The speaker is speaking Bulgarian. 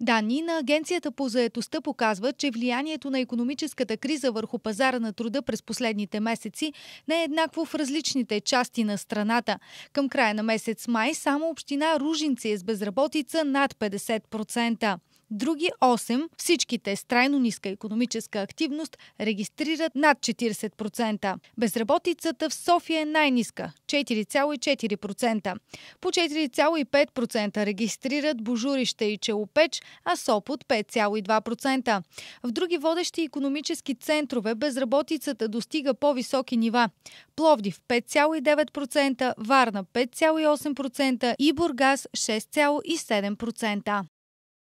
Данни на Агенцията по заетостта показват, че влиянието на економическата криза върху пазара на труда през последните месеци не е еднакво в различните части на страната. Към края на месец май само община Ружинци е с безработица над 50%. Други 8, всичките с трайно ниска економическа активност, регистрират над 40%. Безработицата в София е най-ниска – 4,4%. По 4,5% регистрират Божурище и Челопеч, а Сопот 5,2%. В други водещи економически центрове безработицата достига по-високи нива. Пловдив 5,9%, Варна 5,8% и Бургас 6,7%.